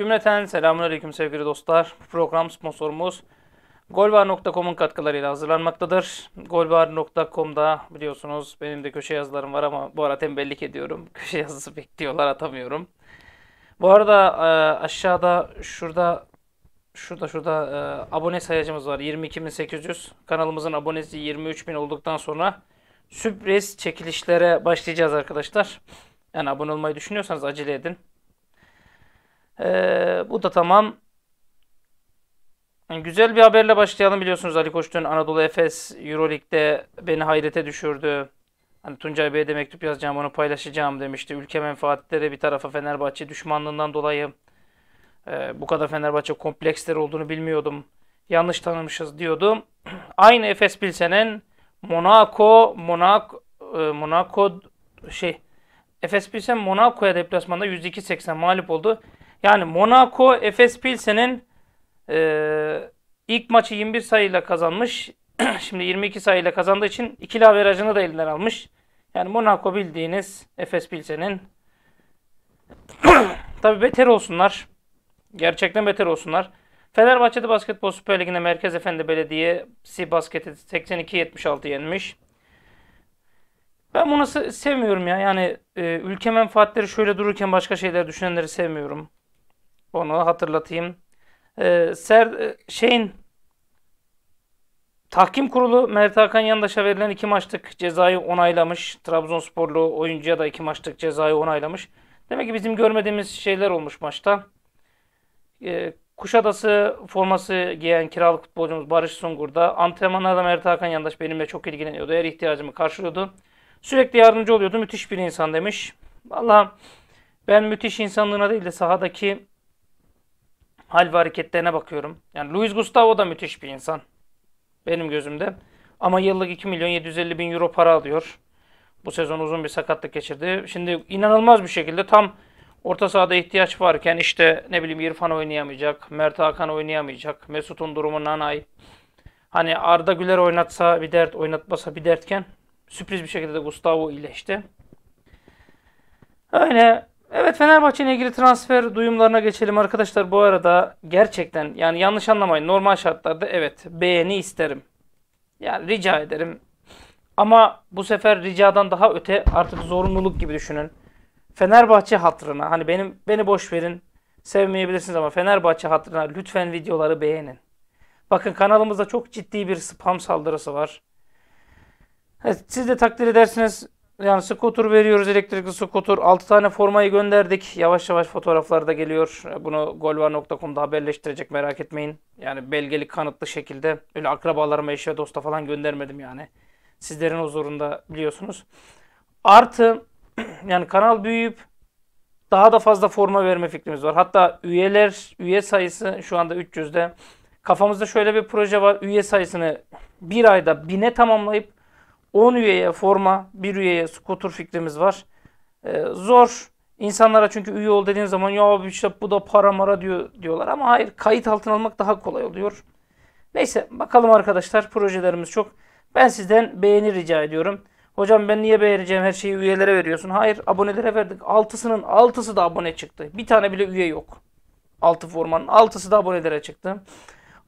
Cümleten selamünaleyküm sevgili dostlar. program sponsorumuz golvar.com'un katkılarıyla hazırlanmaktadır. Golvar.com'da biliyorsunuz benim de köşe yazılarım var ama bu ara tembellik ediyorum. Köşe yazısı bekliyorlar atamıyorum. Bu arada e, aşağıda şurada şurada şurada e, abone sayacımız var. 22.800. Kanalımızın abonesi 23.000 olduktan sonra sürpriz çekilişlere başlayacağız arkadaşlar. Yani abone olmayı düşünüyorsanız acele edin. Ee, bu da tamam. güzel bir haberle başlayalım biliyorsunuz Ali Koç'un Anadolu Efes Euroleague'de beni hayrete düşürdü. Hani Tuncay Bey'e de mektup yazacağım onu paylaşacağım demişti. Ülke menfaatleri bir tarafa Fenerbahçe düşmanlığından dolayı e, bu kadar Fenerbahçe kompleksleri olduğunu bilmiyordum. Yanlış tanımışız diyordu. Aynı Efes Pilsen'in Monaco, Monaco, e, Monaco şey Efes Pilsen Monaco'ya deplasmanda 102-80 mağlup oldu. Yani Monaco Efes Pilsen'in e, ilk maçı 21 sayıyla kazanmış. Şimdi 22 sayıyla kazandığı için ikili averajını da elinden almış. Yani Monaco bildiğiniz Efes Pilsen'in tabi beter olsunlar. Gerçekten beter olsunlar. Fenerbahçe'de Basketbol Süper Ligi'nde Merkez Efendi Belediyesi basketi 82-76 yenmiş. Ben bunu sevmiyorum ya. Yani e, ülke menfaatleri şöyle dururken başka şeyler düşünenleri sevmiyorum. Onu hatırlatayım. Ee, Ser e, şeyin Tahkim kurulu Mert Hakan Yandaş'a verilen iki maçlık cezayı onaylamış. Trabzonsporlu oyuncuya da iki maçlık cezayı onaylamış. Demek ki bizim görmediğimiz şeyler olmuş maçta. Ee, Kuşadası forması giyen kiralık futbolcumuz Barış Sungur da antrenmanlarda Mert Hakan Yandaş benimle çok ilgileniyordu. Her ihtiyacımı karşılıyordu. Sürekli yardımcı oluyordu. Müthiş bir insan demiş. Valla ben müthiş insanlığına değil de sahadaki hal ve hareketlerine bakıyorum. Yani Luis Gustavo da müthiş bir insan. Benim gözümde. Ama yıllık 2 milyon 750 bin euro para alıyor. Bu sezon uzun bir sakatlık geçirdi. Şimdi inanılmaz bir şekilde tam orta sahada ihtiyaç varken işte ne bileyim İrfan oynayamayacak, Mert Hakan oynayamayacak, Mesut'un durumu nanay. Hani Arda Güler oynatsa bir dert, oynatmasa bir dertken sürpriz bir şekilde de Gustavo iyileşti. Öyle Evet Fenerbahçe'nin ilgili transfer duyumlarına geçelim arkadaşlar. Bu arada gerçekten yani yanlış anlamayın. Normal şartlarda evet beğeni isterim. Yani rica ederim. Ama bu sefer ricadan daha öte artık zorunluluk gibi düşünün. Fenerbahçe hatırına hani benim beni boş verin. Sevmeyebilirsiniz ama Fenerbahçe hatırına lütfen videoları beğenin. Bakın kanalımızda çok ciddi bir spam saldırısı var. Evet, siz de takdir edersiniz yani skotur veriyoruz elektrikli skotur. 6 tane formayı gönderdik. Yavaş yavaş fotoğraflar da geliyor. Bunu golvar.com'da haberleştirecek merak etmeyin. Yani belgeli kanıtlı şekilde öyle akrabalarıma eşe dosta falan göndermedim yani. Sizlerin huzurunda biliyorsunuz. Artı yani kanal büyüyüp daha da fazla forma verme fikrimiz var. Hatta üyeler, üye sayısı şu anda 300'de. Kafamızda şöyle bir proje var. Üye sayısını bir ayda bine tamamlayıp 10 üyeye forma, 1 üyeye skuter fikrimiz var. Ee, zor. İnsanlara çünkü üye ol dediğin zaman ya abi işte bu da para mara diyor, diyorlar. Ama hayır kayıt altına almak daha kolay oluyor. Neyse bakalım arkadaşlar projelerimiz çok. Ben sizden beğeni rica ediyorum. Hocam ben niye beğeneceğim her şeyi üyelere veriyorsun? Hayır abonelere verdik. Altısının altısı da abone çıktı. Bir tane bile üye yok. Altı formanın altısı da abonelere çıktı.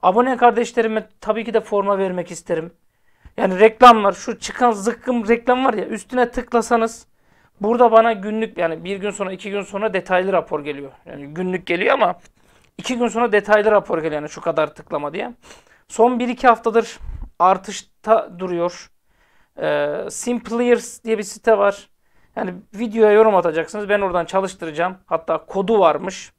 Abone kardeşlerime tabii ki de forma vermek isterim. Yani reklamlar şu çıkan zıkkım reklam var ya üstüne tıklasanız burada bana günlük yani bir gün sonra iki gün sonra detaylı rapor geliyor. Yani günlük geliyor ama iki gün sonra detaylı rapor geliyor yani şu kadar tıklama diye. Son 1-2 haftadır artışta duruyor. Ee, Simpleers diye bir site var. Yani videoya yorum atacaksınız. Ben oradan çalıştıracağım. Hatta kodu varmış.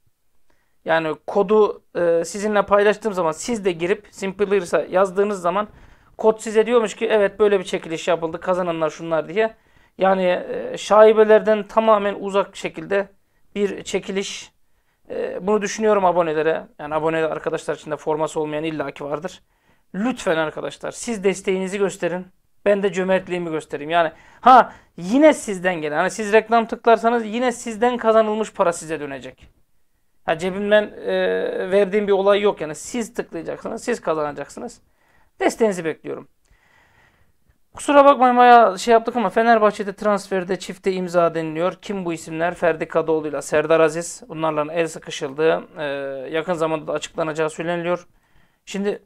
Yani kodu e, sizinle paylaştığım zaman siz de girip Simpleers'a yazdığınız zaman Kod size diyormuş ki evet böyle bir çekiliş yapıldı kazananlar şunlar diye. Yani e, şaibelerden tamamen uzak şekilde bir çekiliş. E, bunu düşünüyorum abonelere. Yani abone arkadaşlar içinde forması olmayan illaki vardır. Lütfen arkadaşlar siz desteğinizi gösterin. Ben de cömertliğimi göstereyim. Yani ha yine sizden gelen. Hani siz reklam tıklarsanız yine sizden kazanılmış para size dönecek. Ha cebimden e, verdiğim bir olay yok yani. Siz tıklayacaksınız, siz kazanacaksınız. Desteğinizi bekliyorum. Kusura bakmayın bayağı şey yaptık ama Fenerbahçe'de transferde çifte imza deniliyor. Kim bu isimler? Ferdi Kadıoğlu ile Serdar Aziz. Bunlarla el sıkışıldı. Ee, yakın zamanda da açıklanacağı söyleniliyor. Şimdi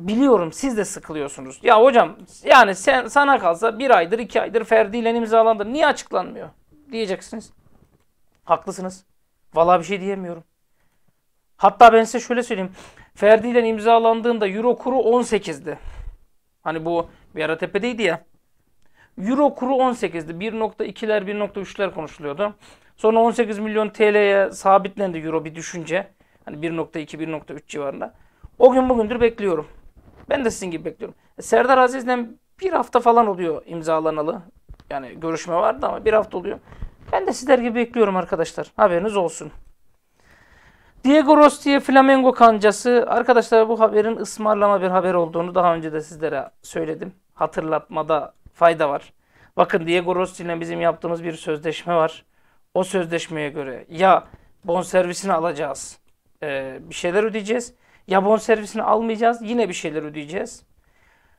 biliyorum siz de sıkılıyorsunuz. Ya hocam yani sen sana kalsa bir aydır iki aydır Ferdi ile imzalandı. Niye açıklanmıyor? Diyeceksiniz. Haklısınız. Vallahi bir şey diyemiyorum. Hatta ben size şöyle söyleyeyim. Ferdi ile imzalandığında euro kuru 18'di. Hani bu bir ara tepedeydi ya. Euro kuru 18'di. 1.2'ler 1.3'ler konuşuluyordu. Sonra 18 milyon TL'ye sabitlendi euro bir düşünce. Hani 1.2 1.3 civarında. O gün bugündür bekliyorum. Ben de sizin gibi bekliyorum. E, Serdar Aziz'den bir hafta falan oluyor imzalanalı. Yani görüşme vardı ama bir hafta oluyor. Ben de sizler gibi bekliyorum arkadaşlar. Haberiniz olsun. Diego Rosti'ye Flamengo kancası. Arkadaşlar bu haberin ısmarlama bir haber olduğunu daha önce de sizlere söyledim. Hatırlatmada fayda var. Bakın Diego Rossi ile bizim yaptığımız bir sözleşme var. O sözleşmeye göre ya bonservisini alacağız e, bir şeyler ödeyeceğiz. Ya bonservisini almayacağız yine bir şeyler ödeyeceğiz.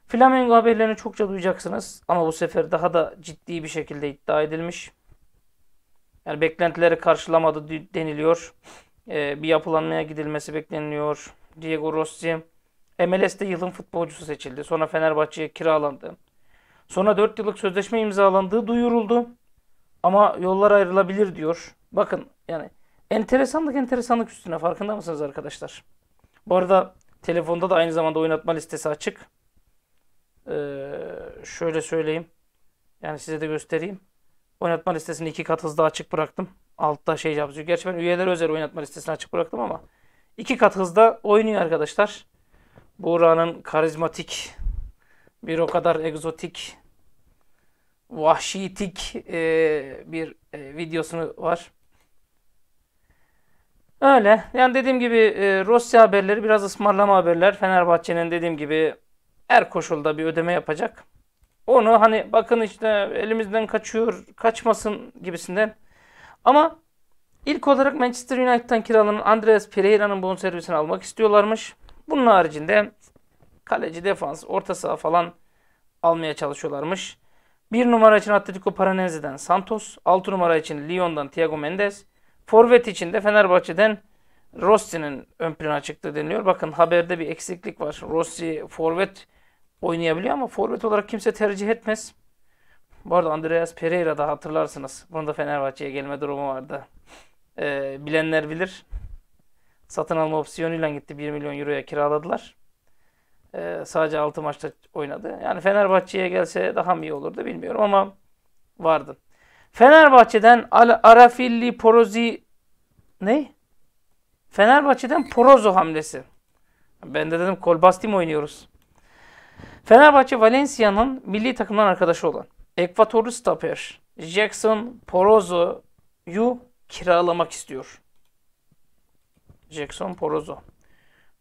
Flamengo haberlerini çokça duyacaksınız. Ama bu sefer daha da ciddi bir şekilde iddia edilmiş. Yani beklentileri karşılamadı deniliyor. Ee, bir yapılanmaya gidilmesi bekleniyor. Diego Rossi MLS'de yılın futbolcusu seçildi. Sonra Fenerbahçe'ye kiralandı. Sonra 4 yıllık sözleşme imzalandığı duyuruldu. Ama yollar ayrılabilir diyor. Bakın yani enteresanlık enteresanlık üstüne farkında mısınız arkadaşlar? Bu arada telefonda da aynı zamanda oynatma listesi açık. Ee, şöyle söyleyeyim. Yani size de göstereyim. Oynatma listesini iki kat hızda açık bıraktım. Altta şey yapacak. Gerçi ben üyeler özel oynatma listesini açık bıraktım ama iki kat hızda oynuyor arkadaşlar. Buğra'nın karizmatik, bir o kadar egzotik, vahşitik e, bir e, videosunu var. Öyle. Yani dediğim gibi e, Rusya haberleri biraz ısmarlama haberler. Fenerbahçe'nin dediğim gibi her koşulda bir ödeme yapacak. Onu hani bakın işte elimizden kaçıyor, kaçmasın gibisinden ama ilk olarak Manchester United'tan kiralanan Andreas Pereira'nın bonservisini almak istiyorlarmış. Bunun haricinde kaleci, defans, orta saha falan almaya çalışıyorlarmış. 1 numara için Atletico Paranaense'den Santos, 6 numara için Lyon'dan Thiago Mendes, forvet için de Fenerbahçe'den Rossi'nin ön plana çıktı deniliyor. Bakın haberde bir eksiklik var. Rossi forvet oynayabiliyor ama forvet olarak kimse tercih etmez. Bu arada Andreas Pereira da hatırlarsınız. Bunun da Fenerbahçe'ye gelme durumu vardı. Ee, bilenler bilir. Satın alma opsiyonuyla gitti. 1 milyon euroya kiraladılar. Ee, sadece 6 maçta oynadı. Yani Fenerbahçe'ye gelse daha mı iyi olurdu bilmiyorum ama vardı. Fenerbahçe'den Al Arafilli Porozi ne? Fenerbahçe'den Porozo hamlesi. Ben de dedim Kolbasti mi oynuyoruz? Fenerbahçe Valencia'nın milli takımdan arkadaşı olan Ekvatorlu Staper, Jackson Porozo'yu kiralamak istiyor. Jackson Porozo.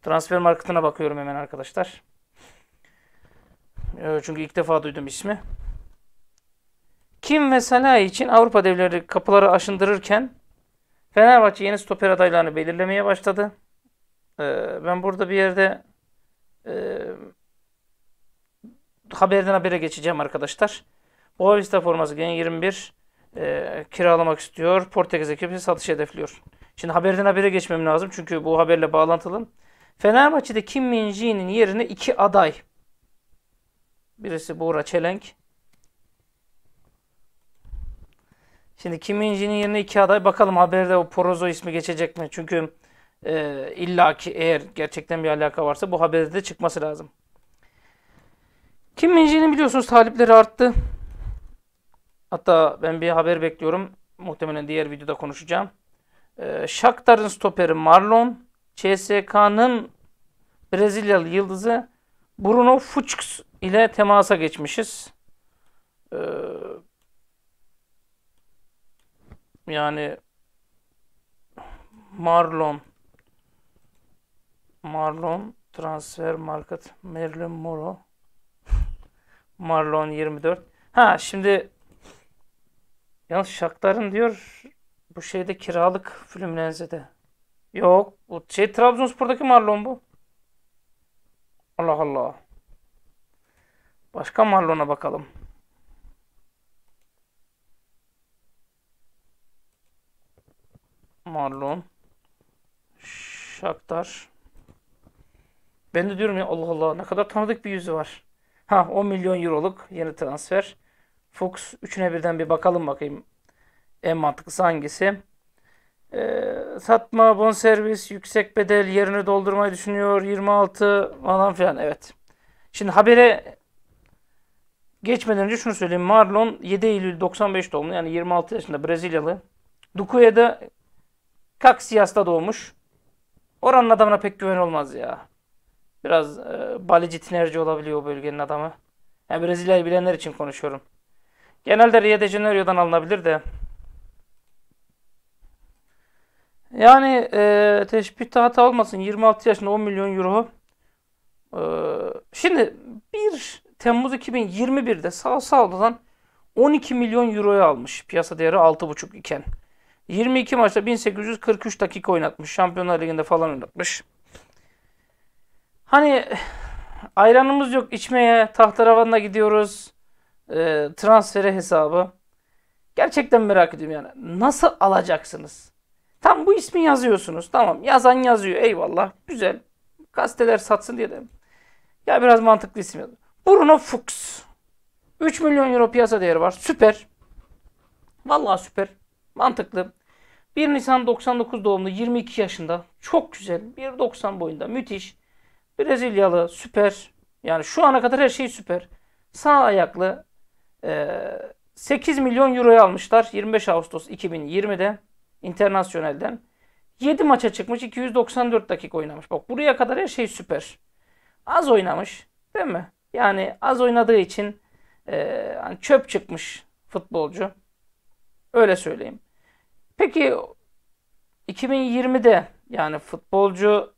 Transfer marketine bakıyorum hemen arkadaşlar. Ee, çünkü ilk defa duydum ismi. Kim ve Salah için Avrupa devleri kapıları aşındırırken Fenerbahçe yeni stoper adaylarını belirlemeye başladı. Ee, ben burada bir yerde e, haberden habere geçeceğim arkadaşlar. Boa Vista forması Gen 21 e, kiralamak istiyor. Portekiz ekibi satış hedefliyor. Şimdi haberden habere geçmem lazım çünkü bu haberle bağlantılı. Fenerbahçe'de Kim Minji'nin yerine iki aday. Birisi Buğra Çelenk. Şimdi Kim Minji'nin yerine iki aday. Bakalım haberde o Porozo ismi geçecek mi? Çünkü e, illaki eğer gerçekten bir alaka varsa bu haberde de çıkması lazım. Kim Minji'nin biliyorsunuz talipleri arttı. Hatta ben bir haber bekliyorum. Muhtemelen diğer videoda konuşacağım. Ee, Shakhtar'ın stoperi Marlon, CSK'nın Brezilyalı yıldızı Bruno Fuchs ile temasa geçmişiz. Ee, yani Marlon Marlon transfer market Merlin Moro Marlon 24. Ha şimdi Yalnız Şaktar'ın diyor bu şeyde kiralık Fluminense'de. Yok. Bu şey Trabzonspor'daki Marlon bu. Allah Allah. Başka Marlon'a bakalım. Marlon. Şaktar. Ben de diyorum ya Allah Allah ne kadar tanıdık bir yüzü var. Ha 10 milyon euroluk yeni transfer. Fox üçüne birden bir bakalım bakayım. En mantıklısı hangisi? Ee, satma, bonservis, yüksek bedel yerini doldurmayı düşünüyor. 26 falan filan evet. Şimdi habere geçmeden önce şunu söyleyeyim. Marlon 7 Eylül 95 doğumlu yani 26 yaşında Brezilyalı. Dukuya'da Kaksiyas'ta doğmuş. Oranın adamına pek güven olmaz ya. Biraz e, balici tinerci olabiliyor o bölgenin adamı. Yani Brezilya'yı bilenler için konuşuyorum. Genelde Rio de Janeiro'dan alınabilir de. Yani e, teşbihte hata olmasın. 26 yaşında 10 milyon euro. E, şimdi 1 Temmuz 2021'de sağ sağdan 12 milyon euroya almış. Piyasa değeri 6,5 iken. 22 maçta 1843 dakika oynatmış. Şampiyonlar Ligi'nde falan oynatmış. Hani ayranımız yok içmeye. Tahtaravanla gidiyoruz e, transferi hesabı. Gerçekten merak ediyorum yani. Nasıl alacaksınız? Tam bu ismi yazıyorsunuz. Tamam yazan yazıyor eyvallah. Güzel. Gazeteler satsın diye de. Ya biraz mantıklı isim yazın. Bruno Fuchs. 3 milyon euro piyasa değeri var. Süper. Vallahi süper. Mantıklı. 1 Nisan 99 doğumlu 22 yaşında. Çok güzel. 1.90 boyunda. Müthiş. Brezilyalı. Süper. Yani şu ana kadar her şey süper. Sağ ayaklı. 8 ee, milyon euroya almışlar 25 Ağustos 2020'de internasyonelden. 7 maça çıkmış 294 dakika oynamış. Bak buraya kadar her şey süper. Az oynamış değil mi? Yani az oynadığı için e, hani çöp çıkmış futbolcu. Öyle söyleyeyim. Peki 2020'de yani futbolcu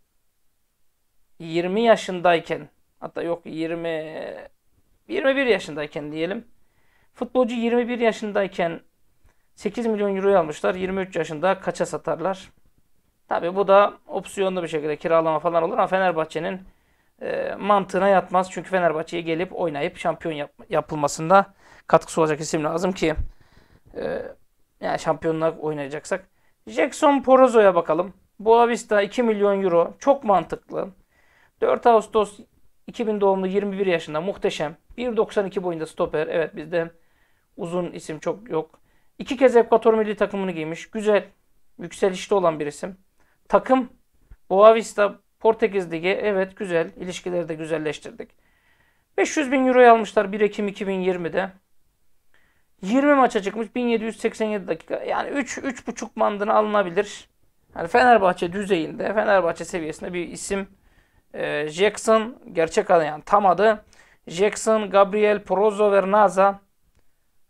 20 yaşındayken hatta yok 20 21 yaşındayken diyelim Futbolcu 21 yaşındayken 8 milyon euro almışlar. 23 yaşında kaça satarlar? Tabi bu da opsiyonlu bir şekilde kiralama falan olur ama Fenerbahçe'nin e, mantığına yatmaz. Çünkü Fenerbahçe'ye gelip oynayıp şampiyon yap, yapılmasında katkısı olacak isim lazım ki e, yani şampiyonlar oynayacaksak. Jackson Porozo'ya bakalım. Boavista 2 milyon euro. Çok mantıklı. 4 Ağustos 2000 doğumlu 21 yaşında muhteşem. 1.92 boyunda stoper. Evet bizde Uzun isim çok yok. İki kez Ekvator milli takımını giymiş. Güzel, yükselişte olan bir isim. Takım Boavista Portekiz Ligi. Evet güzel. İlişkileri de güzelleştirdik. 500 bin euroya almışlar 1 Ekim 2020'de. 20 maça çıkmış 1787 dakika. Yani 3 3,5 mandına alınabilir. Yani Fenerbahçe düzeyinde, Fenerbahçe seviyesinde bir isim. Ee, Jackson gerçek adı yani tam adı Jackson Gabriel Prozo Vernaza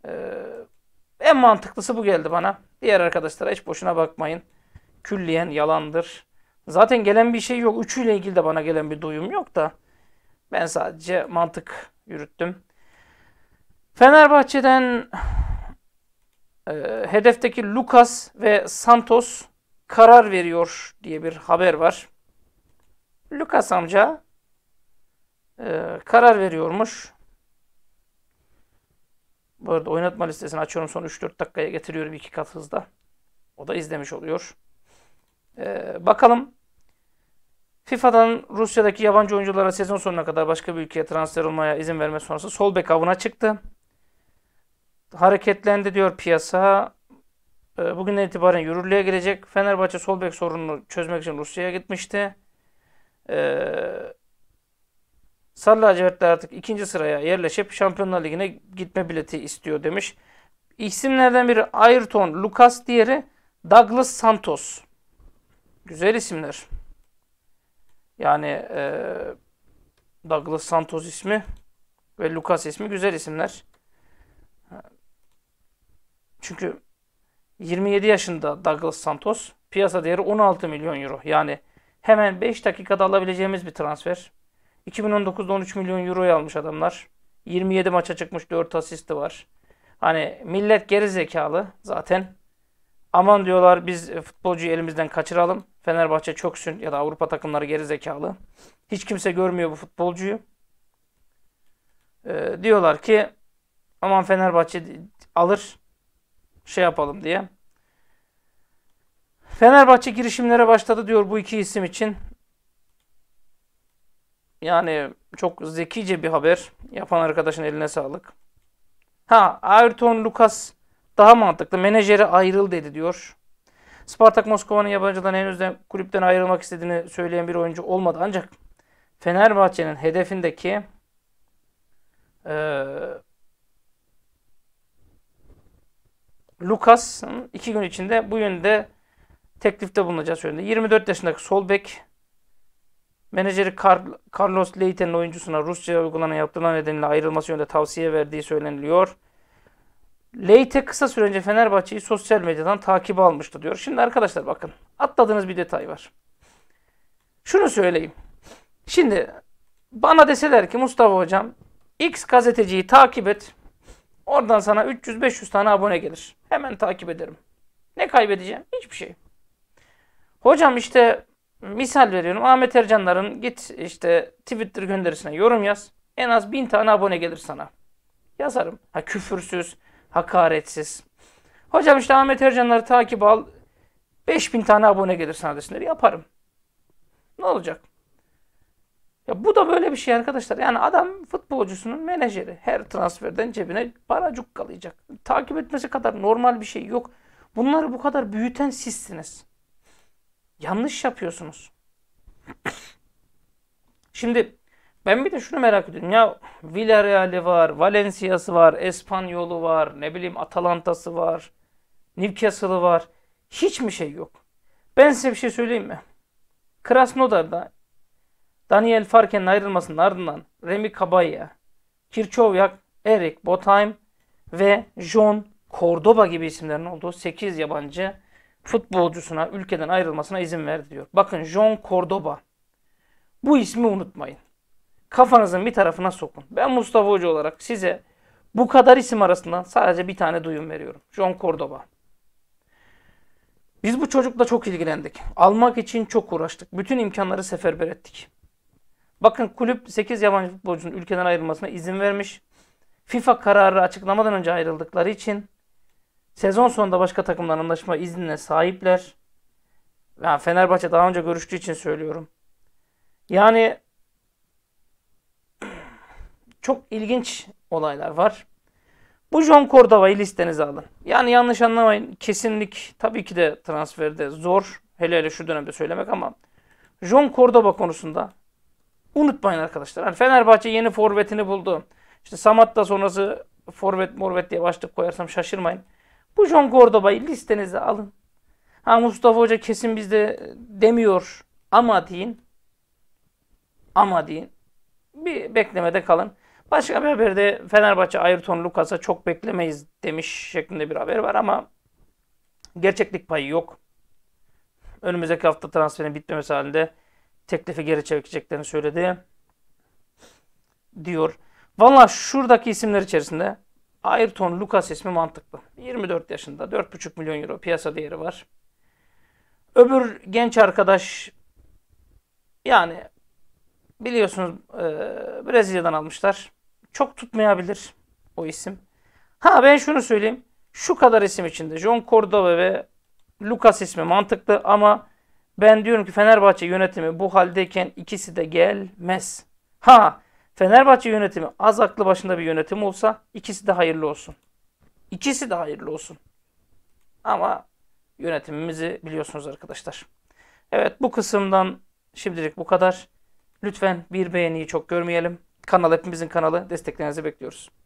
ee, en mantıklısı bu geldi bana. Diğer arkadaşlara hiç boşuna bakmayın. Külliyen yalandır. Zaten gelen bir şey yok. Üçüyle ilgili de bana gelen bir duyum yok da. Ben sadece mantık yürüttüm. Fenerbahçe'den e, hedefteki Lucas ve Santos karar veriyor diye bir haber var. Lucas amca e, karar veriyormuş. Bu arada oynatma listesini açıyorum. Son 3-4 dakikaya getiriyorum iki kat hızda. O da izlemiş oluyor. Ee, bakalım FIFA'dan Rusya'daki yabancı oyunculara sezon sonuna kadar başka bir ülkeye transfer olmaya izin verme sonrası sol bek avına çıktı. Hareketlendi diyor piyasa. Ee, bugünden itibaren yürürlüğe girecek. Fenerbahçe sol bek sorununu çözmek için Rusya'ya gitmişti. Ee, Salla Cihat'la artık ikinci sıraya yerleşip Şampiyonlar Ligi'ne gitme bileti istiyor demiş. İsimlerden biri Ayrton Lucas, diğeri Douglas Santos. Güzel isimler. Yani e, Douglas Santos ismi ve Lucas ismi güzel isimler. Çünkü 27 yaşında Douglas Santos piyasa değeri 16 milyon euro. Yani hemen 5 dakikada alabileceğimiz bir transfer. 2019'da 13 milyon euroyu almış adamlar. 27 maça çıkmış 4 asisti var. Hani millet geri zekalı zaten. Aman diyorlar biz futbolcuyu elimizden kaçıralım. Fenerbahçe çöksün ya da Avrupa takımları geri zekalı. Hiç kimse görmüyor bu futbolcuyu. Ee, diyorlar ki aman Fenerbahçe alır şey yapalım diye. Fenerbahçe girişimlere başladı diyor bu iki isim için. Yani çok zekice bir haber. Yapan arkadaşın eline sağlık. Ha Ayrton Lucas daha mantıklı. Menajeri ayrıl dedi diyor. Spartak Moskova'nın yabancıdan henüz de kulüpten ayrılmak istediğini söyleyen bir oyuncu olmadı. Ancak Fenerbahçe'nin hedefindeki e, Lucas iki gün içinde bu yönde teklifte bulunacağı söyledi. 24 yaşındaki sol bek Menajeri Carlos Leite'nin oyuncusuna Rusça uygulanan yaptırılan nedeniyle ayrılması yönünde tavsiye verdiği söyleniliyor. Leite kısa süre önce Fenerbahçe'yi sosyal medyadan takip almıştı diyor. Şimdi arkadaşlar bakın atladığınız bir detay var. Şunu söyleyeyim. Şimdi bana deseler ki Mustafa hocam X gazeteciyi takip et. Oradan sana 300-500 tane abone gelir. Hemen takip ederim. Ne kaybedeceğim? Hiçbir şey. Hocam işte misal veriyorum Ahmet Ercanların git işte Twitter gönderisine yorum yaz. En az bin tane abone gelir sana. Yazarım. Ha küfürsüz, hakaretsiz. Hocam işte Ahmet Ercanları takip al. 5000 tane abone gelir sana desinler. Yaparım. Ne olacak? Ya bu da böyle bir şey arkadaşlar. Yani adam futbolcusunun menajeri. Her transferden cebine para cukkalayacak. Takip etmesi kadar normal bir şey yok. Bunları bu kadar büyüten sizsiniz. Yanlış yapıyorsunuz. Şimdi ben bir de şunu merak ediyorum. Ya Villarreal'i var, Valencia'sı var, Espanyol'u var, ne bileyim Atalanta'sı var, Newcastle'ı var. Hiç mi şey yok? Ben size bir şey söyleyeyim mi? Krasnodar'da Daniel Farken'in ayrılmasının ardından Remy Kabaya, Kirchovyak, Erik Botheim ve John Cordoba gibi isimlerin olduğu 8 yabancı futbolcusuna ülkeden ayrılmasına izin verdi diyor. Bakın John Cordoba. Bu ismi unutmayın. Kafanızın bir tarafına sokun. Ben Mustafa Hoca olarak size bu kadar isim arasından sadece bir tane duyum veriyorum. John Cordoba. Biz bu çocukla çok ilgilendik. Almak için çok uğraştık. Bütün imkanları seferber ettik. Bakın kulüp 8 yabancı futbolcunun ülkeden ayrılmasına izin vermiş. FIFA kararı açıklamadan önce ayrıldıkları için Sezon sonunda başka takımla anlaşma iznine sahipler. Yani Fenerbahçe daha önce görüştüğü için söylüyorum. Yani çok ilginç olaylar var. Bu John Cordova'yı listenize alın. Yani yanlış anlamayın. Kesinlik tabii ki de transferde zor. Hele hele şu dönemde söylemek ama John Cordova konusunda unutmayın arkadaşlar. Yani Fenerbahçe yeni forvetini buldu. İşte Samat da sonrası forvet morvet diye başlık koyarsam şaşırmayın. Bu John Gordoba'yı listenize alın. Ha Mustafa Hoca kesin bizde demiyor ama deyin. Ama deyin. Bir beklemede kalın. Başka bir haberde Fenerbahçe Ayrton Lucas'a çok beklemeyiz demiş şeklinde bir haber var ama gerçeklik payı yok. Önümüzdeki hafta transferin bitmemesi halinde teklifi geri çekeceklerini söyledi. Diyor. Valla şuradaki isimler içerisinde Ayrton Lucas ismi mantıklı. 24 yaşında 4,5 milyon euro piyasa değeri var. Öbür genç arkadaş yani biliyorsunuz e, Brezilya'dan almışlar. Çok tutmayabilir o isim. Ha ben şunu söyleyeyim. Şu kadar isim içinde John Cordova ve Lucas ismi mantıklı ama ben diyorum ki Fenerbahçe yönetimi bu haldeyken ikisi de gelmez. Ha Fenerbahçe yönetimi az aklı başında bir yönetim olsa ikisi de hayırlı olsun. İkisi de hayırlı olsun. Ama yönetimimizi biliyorsunuz arkadaşlar. Evet bu kısımdan şimdilik bu kadar. Lütfen bir beğeniyi çok görmeyelim. Kanal hepimizin kanalı. Desteklerinizi bekliyoruz.